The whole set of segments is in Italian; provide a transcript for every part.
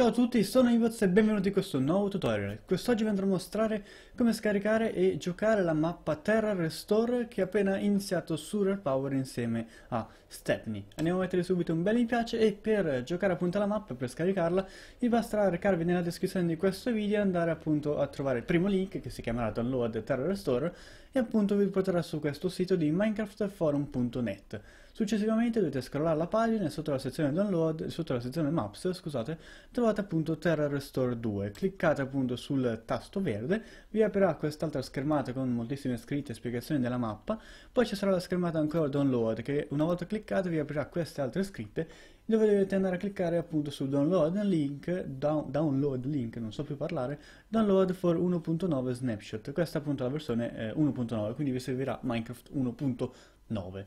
Ciao a tutti, sono Ivoz e benvenuti in questo nuovo tutorial. Quest'oggi vi andrò a mostrare come scaricare e giocare la mappa Terra Restore che è appena iniziato su Real Power insieme a Stepney. Andiamo a mettere subito un bel mi piace e per giocare appunto la mappa, per scaricarla, vi basterà recarvi nella descrizione di questo video e andare appunto a trovare il primo link che si chiamerà Download Terra Restore e appunto vi porterà su questo sito di minecraftforum.net. Successivamente dovete scrollare la pagina e sotto la sezione download, sotto la sezione maps, scusate, trovate trovate appunto Terra Restore 2, cliccate appunto sul tasto verde, vi aprirà quest'altra schermata con moltissime scritte e spiegazioni della mappa, poi ci sarà la schermata ancora download che una volta cliccata vi aprirà queste altre scritte dove dovete andare a cliccare appunto sul download link, down, download link, non so più parlare, download for 1.9 snapshot, questa appunto è la versione eh, 1.9, quindi vi servirà Minecraft 1.9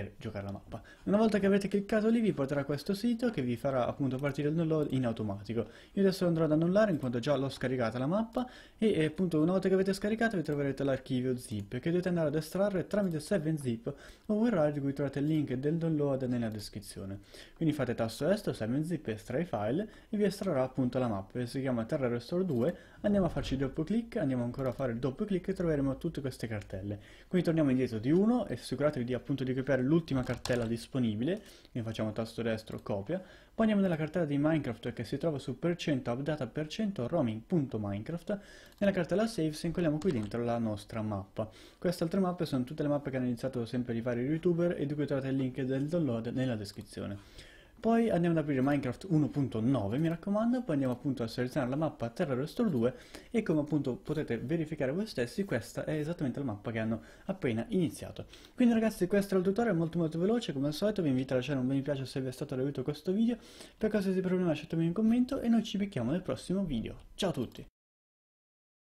per giocare la mappa. Una volta che avete cliccato lì vi porterà a questo sito che vi farà appunto partire il download in automatico. Io adesso andrò ad annullare in quanto già l'ho scaricata la mappa e eh, appunto una volta che avete scaricato vi troverete l'archivio zip che dovete andare ad estrarre tramite 7zip o URL di cui trovate il link del download nella descrizione. Quindi fate tasto est 7zip estrai file e vi estrarrà appunto la mappa che si chiama Terra Restore 2. Andiamo a farci il doppio clic, andiamo ancora a fare il doppio clic e troveremo tutte queste cartelle. Quindi torniamo indietro di 1 e assicuratevi di appunto di copiare l'ultima cartella disponibile, quindi facciamo tasto destro copia, poi andiamo nella cartella di Minecraft che si trova su percento updata percento roaming.minecraft, nella cartella saves incolliamo qui dentro la nostra mappa. Queste altre mappe sono tutte le mappe che hanno iniziato sempre i vari youtuber e di cui trovate il link del download nella descrizione. Poi andiamo ad aprire Minecraft 1.9 mi raccomando, poi andiamo appunto a selezionare la mappa Terra Restore 2 e come appunto potete verificare voi stessi questa è esattamente la mappa che hanno appena iniziato. Quindi ragazzi questo era il tutorial molto molto veloce, come al solito vi invito a lasciare un bel mi piace se vi è stato d'aiuto questo video, per qualsiasi problema lasciatemi un commento e noi ci becchiamo nel prossimo video. Ciao a tutti!